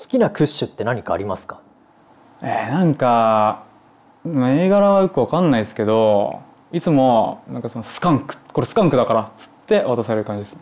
好きなクッシュって何かありますかえー、なんか、銘柄はよくわかんないですけどいつもなんかそのスカンクこれスカンクだからっつって渡される感じです